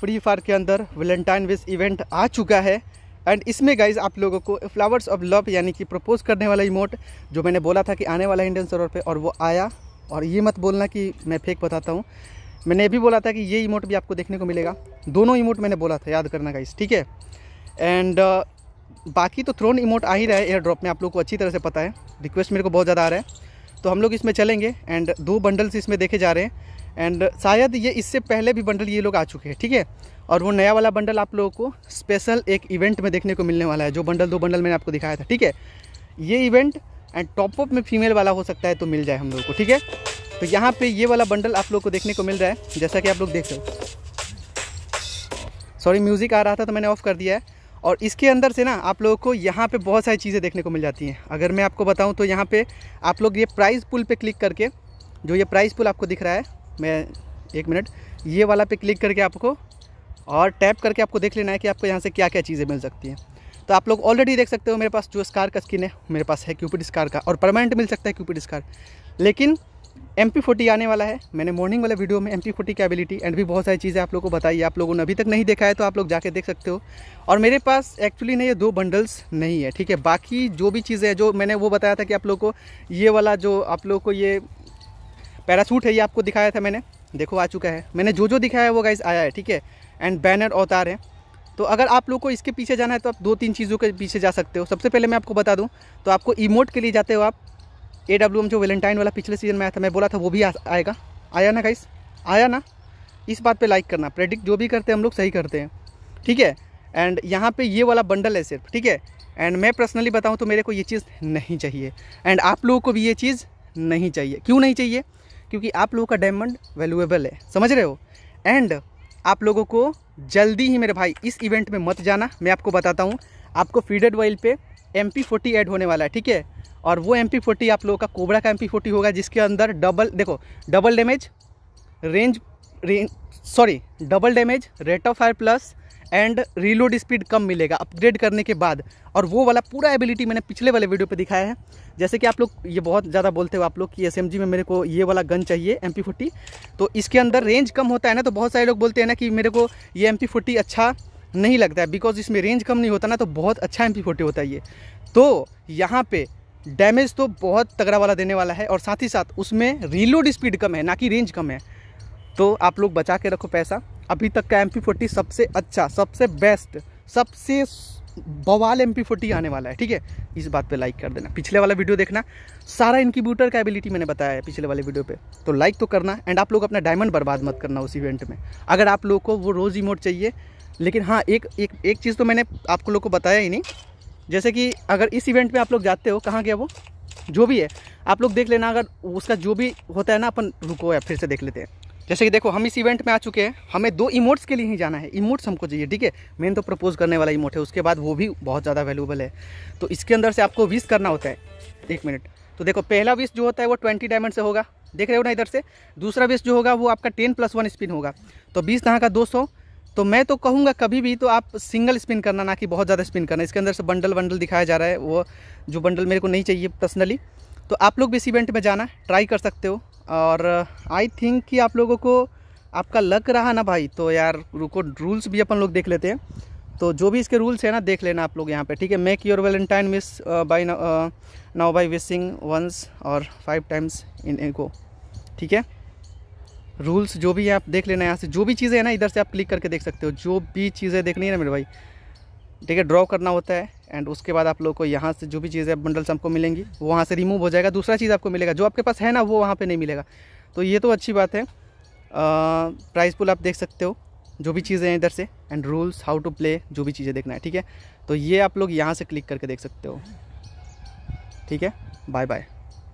free fire के अंदर Valentine विस इवेंट आ चुका है एंड इसमें गाइज आप लोगों को फ्लावर्स ऑफ लव यानी कि प्रपोज करने वाला इमोट जो मैंने बोला था कि आने वाला इंडियन सर्वर पे और वो आया और ये मत बोलना कि मैं फेक बताता हूँ मैंने भी बोला था कि ये इमोट भी आपको देखने को मिलेगा दोनों इमोट मैंने बोला था याद करना गाइज ठीक है एंड uh, बाकी तो थ्रोन इमोट आ ही रहा है एयर ड्रॉप में आप लोग को अच्छी तरह से पता है रिक्वेस्ट मेरे को बहुत ज़्यादा आ रहा है तो हम लोग इसमें चलेंगे एंड दो बंडल्स इसमें देखे जा रहे हैं एंड शायद ये इससे पहले भी बंडल ये लोग आ चुके हैं ठीक है और वो नया वाला बंडल आप लोगों को स्पेशल एक इवेंट में देखने को मिलने वाला है जो बंडल दो बंडल मैंने आपको दिखाया था ठीक है ये इवेंट एंड टॉप अप में फीमेल वाला हो सकता है तो मिल जाए हम लोग को ठीक है तो यहाँ पे ये वाला बंडल आप लोग को देखने को मिल रहा है जैसा कि आप लोग देख रहे हो सॉरी म्यूज़िक आ रहा था तो मैंने ऑफ़ कर दिया है और इसके अंदर से ना आप लोगों को यहाँ पे बहुत सारी चीज़ें देखने को मिल जाती हैं अगर मैं आपको बताऊँ तो यहाँ पे आप लोग ये प्राइस पुल पे क्लिक करके जो ये प्राइस पुल आपको दिख रहा है मैं एक मिनट ये वाला पे क्लिक करके आपको और टैप करके आपको देख लेना है कि आपको यहाँ से क्या क्या चीज़ें मिल सकती हैं तो आप लोग ऑलरेडी देख सकते हो मेरे पास जो स्कार का स्किन है मेरे पास है क्यूपिड स्कार का और परमानेंट मिल सकता है क्यूपिड स्कार लेकिन एम पी आने वाला है मैंने मॉर्निंग वाले वीडियो में एम पी फोर्टी की एबिलिटी एंड भी बहुत सारी चीज़ें आप लोगों को बताई आप लोगों ने अभी तक नहीं देखा है तो आप लोग जाके देख सकते हो और मेरे पास एक्चुअली नहीं ये दो बंडल्स नहीं है ठीक है बाकी जो भी चीज़ें हैं जो मैंने वो बताया था कि आप लोग को ये वाला जो आप लोग को ये पैरासूट है ये आपको दिखाया था मैंने देखो आ चुका है मैंने जो जो दिखाया है वो गाइज आया है ठीक है एंड बैनर अवतार है तो अगर आप लोग को इसके पीछे जाना है तो आप दो तीन चीज़ों के पीछे जा सकते हो सबसे पहले मैं आपको बता दूँ तो आपको इमोट के लिए जाते हो आप ए डब्ल्यू एम जो वेलेंटाइन वाला पिछले सीजन में आया था मैं बोला था वो भी आ, आएगा आया ना गाइस आया ना इस बात पे लाइक करना प्रेडिक्ट जो भी करते हैं हम लोग सही करते हैं ठीक है एंड यहाँ पे ये वाला बंडल है सिर्फ ठीक है एंड मैं पर्सनली बताऊँ तो मेरे को ये चीज़ नहीं चाहिए एंड आप लोगों को भी ये चीज़ नहीं चाहिए क्यों नहीं चाहिए क्योंकि आप लोगों का डायमंड वैल्यूएबल है समझ रहे हो एंड आप लोगों को जल्दी ही मेरे भाई इस इवेंट में मत जाना मैं आपको बताता हूँ आपको फीडेड वाइल पे एम पी फोर्टी ऐड होने वाला है ठीक है और वो एम पी फोर्टी आप लोगों का कोबरा का एम पी फोर्टी होगा जिसके अंदर डबल देखो double damage range range sorry double damage rate of fire plus and reload speed कम मिलेगा अपग्रेड करने के बाद और वो वाला पूरा एबिलिटी मैंने पिछले वाले वीडियो पे दिखाया है जैसे कि आप लोग ये बहुत ज़्यादा बोलते हो आप लोग कि एस में मेरे को ये वाला गन चाहिए एम पी तो इसके अंदर रेंज कम होता है ना तो बहुत सारे लोग बोलते हैं ना कि मेरे को ये एम पी अच्छा नहीं लगता है बिकॉज इसमें रेंज कम नहीं होता ना तो बहुत अच्छा एम पी होता है ये तो यहाँ पर डैमेज तो बहुत तगड़ा वाला देने वाला है और साथ ही साथ उसमें रीलोड स्पीड कम है ना कि रेंज कम है तो आप लोग बचा के रखो पैसा अभी तक का एम पी सबसे अच्छा सबसे बेस्ट सबसे बवाल एम पी आने वाला है ठीक है इस बात पे लाइक कर देना पिछले वाला वीडियो देखना सारा इनक्यूब्यूटर का एबिलिटी मैंने बताया है पिछले वाले वीडियो पे तो लाइक तो करना एंड आप लोग अपना डायमंड बर्बाद मत करना उस इवेंट में अगर आप लोग को वो रोज़ इमोट चाहिए लेकिन हाँ एक एक एक चीज़ तो मैंने आप लोग को बताया ही नहीं जैसे कि अगर इस इवेंट में आप लोग जाते हो कहाँ गया वो जो भी है आप लोग देख लेना अगर उसका जो भी होता है ना अपन रुको या फिर से देख लेते हैं जैसे कि देखो हम इस इवेंट में आ चुके हैं हमें दो इमोट्स के लिए ही जाना है इमोट्स हमको चाहिए ठीक है मेन तो प्रपोज करने वाला इमोट है उसके बाद वो भी बहुत ज़्यादा वैल्यूबल है तो इसके अंदर से आपको विश करना होता है एक मिनट तो देखो पहला विश जो होता है वो ट्वेंटी डायमंड से होगा देख रहे हो ना इधर से दूसरा विश जो होगा वो आपका टेन प्लस वन स्पिन होगा तो बीस कहाँ का दो सौ तो मैं तो कहूँगा कभी भी तो आप सिंगल स्पिन करना ना कि बहुत ज़्यादा स्पिन करना इसके अंदर से बंडल वंडल दिखाया जा रहा है वो जो बंडल मेरे को नहीं चाहिए पर्सनली तो आप लोग भी इस इवेंट में जाना ट्राई कर सकते हो और आई uh, थिंक कि आप लोगों को आपका लक रहा ना भाई तो यार रुको रूल्स भी अपन लोग देख लेते हैं तो जो भी इसके रूल्स है ना देख लेना आप लोग यहाँ पे ठीक है make your valentine miss buy now by wishing once और फाइव टाइम्स इन इनको ठीक है रूल्स जो भी है आप देख लेना यहाँ से जो भी चीज़ें हैं ना इधर से आप क्लिक करके देख सकते हो जो भी चीज़ें देखनी है ना मेरे भाई ठीक है ड्रॉ करना होता है एंड उसके बाद आप लोग को यहाँ से जो भी चीज़ें बंडल्स आपको मिलेंगी वो वहाँ से रिमूव हो जाएगा दूसरा चीज़ आपको मिलेगा जो आपके पास है ना वो वहाँ पर नहीं मिलेगा तो ये तो अच्छी बात है प्राइस पुल आप देख सकते हो जो भी चीज़ें हैं इधर से and rules how to play जो भी चीज़ें देखना है ठीक है तो ये आप लोग यहाँ से क्लिक करके देख सकते हो ठीक है बाय बाय